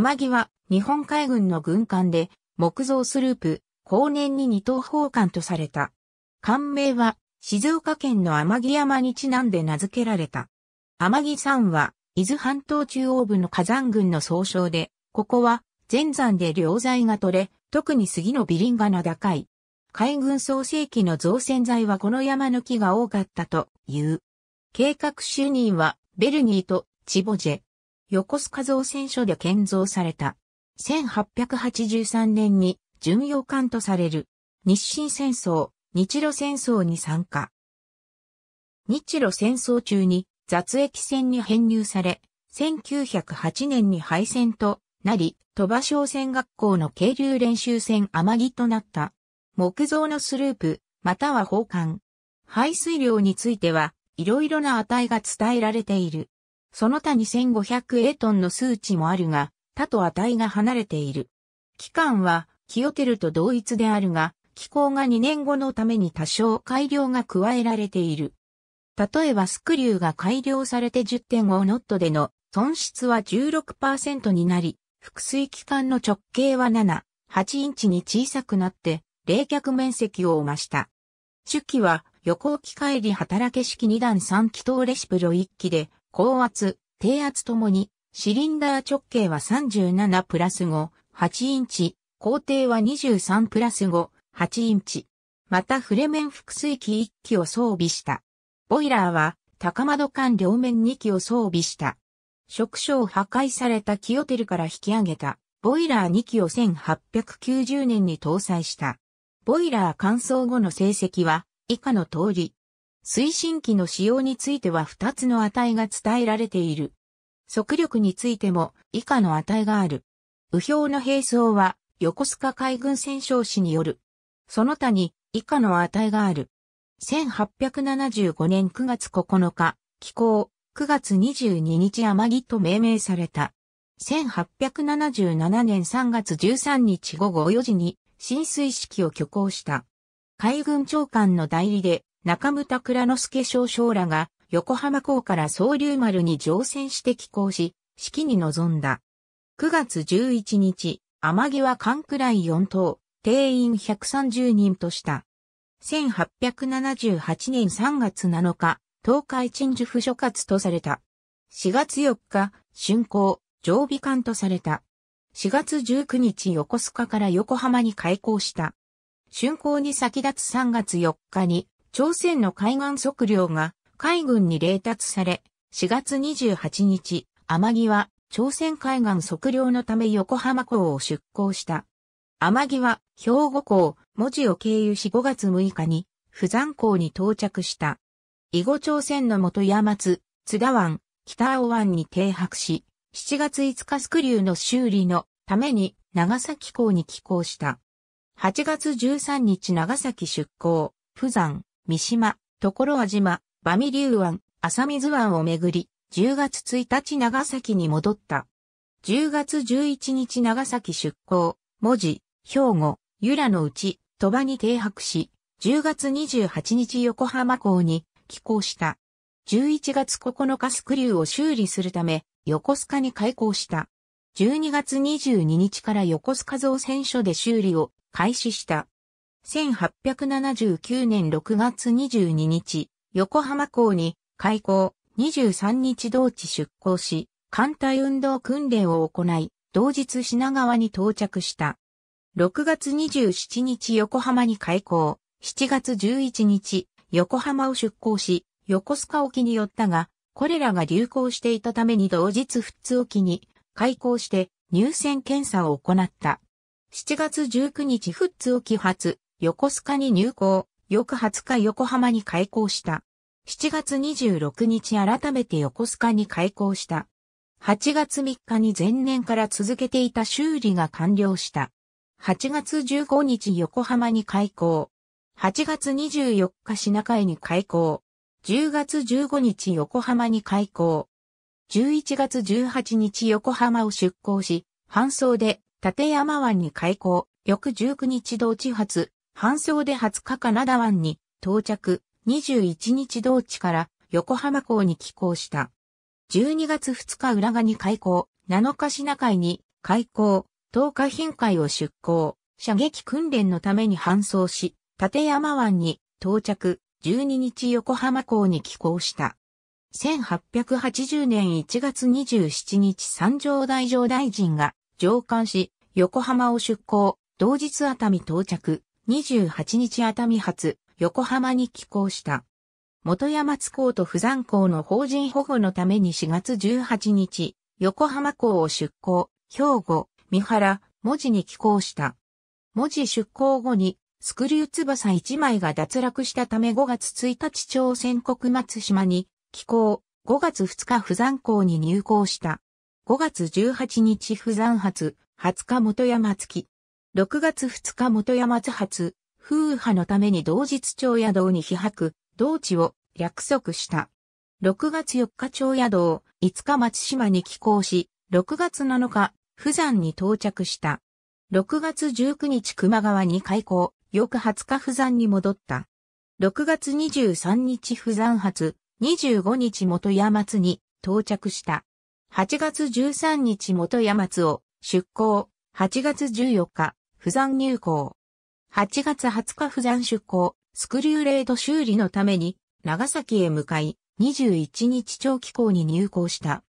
天城は日本海軍の軍艦で木造スループ、後年に二等砲艦とされた。艦名は静岡県の天城山にちなんで名付けられた。天城山は伊豆半島中央部の火山群の総称で、ここは全山で良材が取れ、特に杉のリ林が名高い。海軍創世記の造船材はこの山の木が多かったという。計画主任はベルニーとチボジェ。横須賀造船所で建造された。1883年に巡洋艦とされる日清戦争、日露戦争に参加。日露戦争中に雑液船に編入され、1908年に敗戦となり、鳥羽商船学校の渓流練習船天城となった。木造のスループ、または砲艦。排水量については、いろいろな値が伝えられている。その他に1500エトンの数値もあるが、他と値が離れている。期間は、キオテルと同一であるが、気候が2年後のために多少改良が加えられている。例えばスクリューが改良されて10.5ノットでの損失は16%になり、腹水期間の直径は7、8インチに小さくなって冷却面積を増した。主機は横置き返り働け式2段3気筒レシプロ1機で高圧、低圧ともに、シリンダー直径は37プラス5、8インチ、工程は23プラス5、8インチ。またフレメン複水機1機を装備した。ボイラーは高窓間両面2機を装備した。触手を破壊されたキオテルから引き上げたボイラー2機を1890年に搭載した。ボイラー乾燥後の成績は以下の通り。推進機の使用については2つの値が伝えられている。速力についても以下の値がある。右表の並走は横須賀海軍戦勝士による。その他に以下の値がある。1875年9月9日、寄港、9月22日天城と命名された。1877年3月13日午後4時に浸水式を挙行した。海軍長官の代理で中村倉之助少将らが横浜港から総流丸に乗船して寄港し、式に臨んだ。9月11日、天際艦くらい4等、定員130人とした。1878年3月7日、東海鎮守府所轄とされた。4月4日、春光常備艦とされた。4月19日横須賀から横浜に開港した。竣工に先立つ3月4日に朝鮮の海岸測量が海軍に冷達され、4月28日、天城は朝鮮海岸測量のため横浜港を出港した。天城は兵庫港、文字を経由し5月6日に、釜山港に到着した。囲碁朝鮮の元山津、津田湾、北青湾に停泊し、7月5日スクリューの修理のために長崎港に寄港した。8月13日長崎出港、釜山、三島、所和島、馬美流湾、浅水湾をめぐり、10月1日長崎に戻った。10月11日長崎出港、文字、兵庫、由良のうち、鳥羽に停泊し、10月28日横浜港に寄港した。11月9日スクリューを修理するため、横須賀に開港した。12月22日から横須賀造船所で修理を開始した。1879年6月22日、横浜港に開港、23日同地出港し、艦隊運動訓練を行い、同日品川に到着した。6月27日横浜に開港、7月11日、横浜を出港し、横須賀沖に寄ったが、これらが流行していたために同日富津沖に開港して入船検査を行った。7月19日富津沖発、横須賀に入港、翌20日横浜に開港した。7月26日改めて横須賀に開港した。8月3日に前年から続けていた修理が完了した。8月15日横浜に開港。8月24日品海に開港。10月15日横浜に開港。11月18日横浜を出港し、搬送で立山湾に開港。翌19日同地発、搬送で20日カナダ湾に到着、21日同地から横浜港に寄港した。12月2日浦賀に開港、7日品海に開港、10日品海を出港、射撃訓練のために搬送し、立山湾に到着、12日横浜港に寄港した。1880年1月27日三条大上大臣が上官し、横浜を出港、同日熱海到着、28日熱海発、横浜に寄港した。元山津港と富山港の法人保護のために4月18日、横浜港を出港、兵庫、三原、文字に寄港した。文字出港後に、スクリュー翼1枚が脱落したため5月1日朝鮮国松島に寄港、5月2日富山港に入港した。5月18日富山発、20日元山月、6月2日元山津発、風波のために同日町野道に飛泊、同地を約束した。6月4日町野道、5日松島に寄港し、6月7日、富山に到着した。6月19日熊川に開港、翌20日富山に戻った。6月23日富山発、25日元山津に到着した。8月13日元山津を出港、8月14日、不山入港。8月20日不山出港、スクリューレード修理のために、長崎へ向かい、21日長期港に入港した。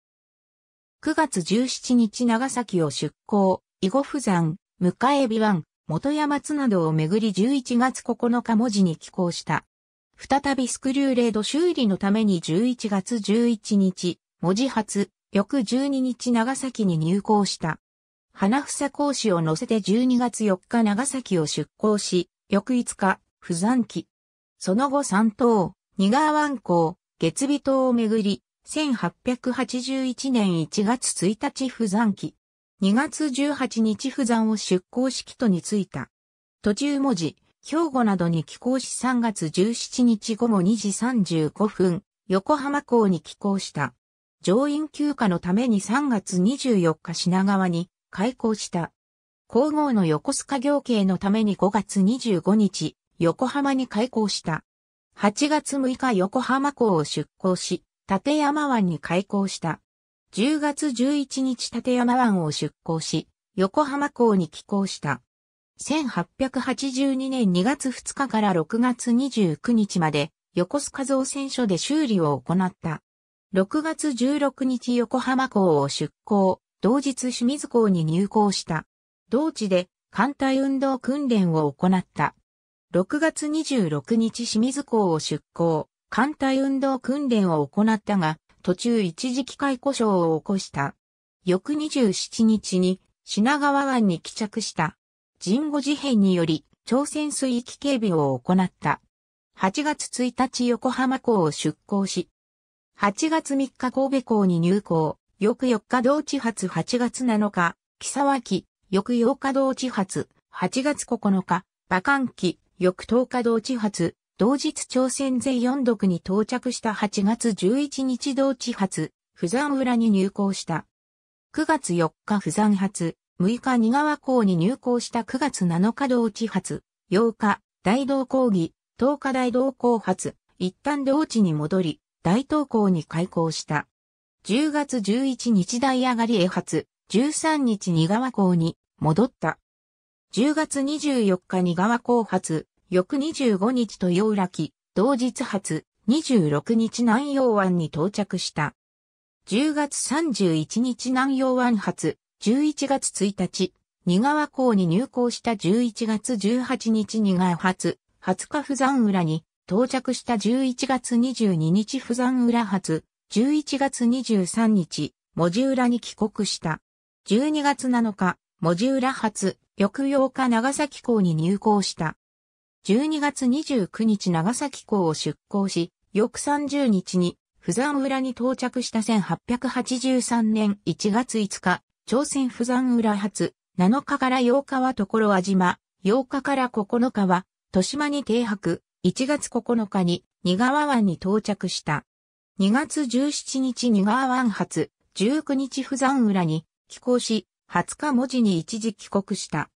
9月17日長崎を出港、囲碁不山、迎え美湾、元山津などをめぐり11月9日文字に寄港した。再びスクリューレード修理のために11月11日、文字発、翌12日長崎に入港した。花房講師を乗せて12月4日長崎を出港し、翌5日、不山期。その後三島、二川湾港、月尾島をめぐり、1881年1月1日不山期。2月18日不山を出港式とに着いた。途中文字、兵庫などに寄港し3月17日午後2時35分、横浜港に寄港した。上院休暇のために3月24日品川に開校した。皇后の横須賀行慶のために5月25日、横浜に開校した。8月6日横浜港を出港し、立山湾に開港した。10月11日立山湾を出港し、横浜港に寄港した。1882年2月2日から6月29日まで、横須賀造船所で修理を行った。6月16日横浜港を出港、同日清水港に入港した。同地で艦隊運動訓練を行った。6月26日清水港を出港、艦隊運動訓練を行ったが、途中一時機械故障を起こした。翌27日に品川湾に帰着した。人後事変により朝鮮水域警備を行った。8月1日横浜港を出港し、8月3日神戸港に入港。翌4日同地発8月7日、木沢木、翌8日同地発、8月9日、馬漢期、翌10日同地発、同日朝鮮税四独に到着した8月11日同地発、富山村に入港した。9月4日富山発、6日二川港に入港した9月7日同地発、8日、大道港議、10日大道港発、一旦同地に戻り、大東港に開港した。10月11日大上がりへ発、13日に川港に戻った。10月24日に川港発、翌25日豊浦木、同日発、26日南洋湾に到着した。10月31日南洋湾発、11月1日、二川港に入港した11月18日二川発、20日富山浦に到着した11月22日富山浦発、11月23日、文字浦に帰国した。12月7日、文字浦発、翌8日長崎港に入港した。12月29日長崎港を出港し、翌30日に、釜山浦に到着した1883年1月5日、朝鮮釜山浦発、7日から8日は所和島、8日から9日は、豊島に停泊、1月9日に、仁川湾に到着した。2月17日ニガーワン発、19日釜山浦に寄港し、20日文字に一時帰国した。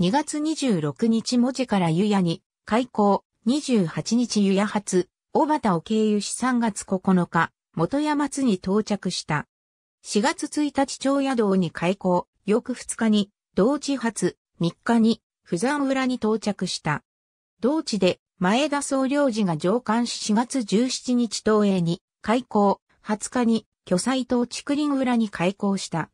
2月26日文字から湯屋に、開港、28日湯屋発、小畑を経由し3月9日、元山津に到着した。4月1日長野道に開港、翌2日に、同地発、3日に、釜山浦に到着した。同地で前田総領事が上官し4月17日東映に開港、20日に巨彩島竹林裏に開港した。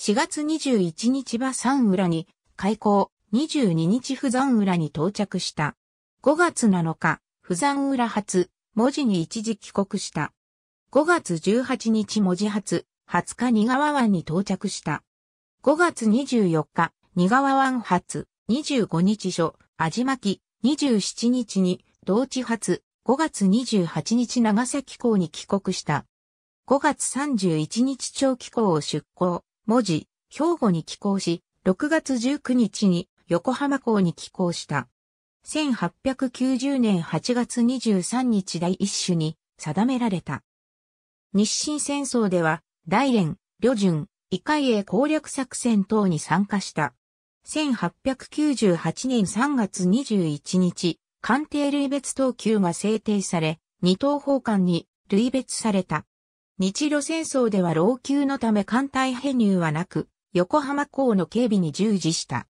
4月21日馬山裏に開港、22日不山裏に到着した。5月7日、不山裏発、文字に一時帰国した。5月18日文字発、20日二川湾に到着した。5月24日、二川湾発、25日所、味巻、き。27日に同地発5月28日長崎港に帰国した。5月31日長期港を出港、文字、兵庫に帰港し、6月19日に横浜港に帰港した。1890年8月23日第一種に定められた。日清戦争では、大連、旅順、異界へ攻略作戦等に参加した。1898年3月21日、官邸類別等級が制定され、二等法官に類別された。日露戦争では老朽のため艦隊編入はなく、横浜港の警備に従事した。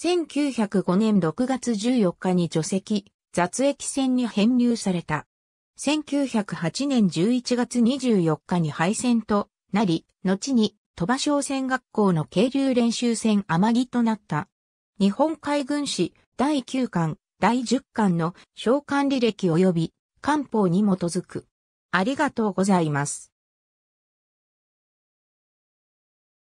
1905年6月14日に除籍、雑役船に編入された。1908年11月24日に敗戦となり、後に鳥羽商船学校の渓流練習船天城となった。日本海軍史第9巻、第10巻の召喚履歴及び官報に基づく。ありがとうございます。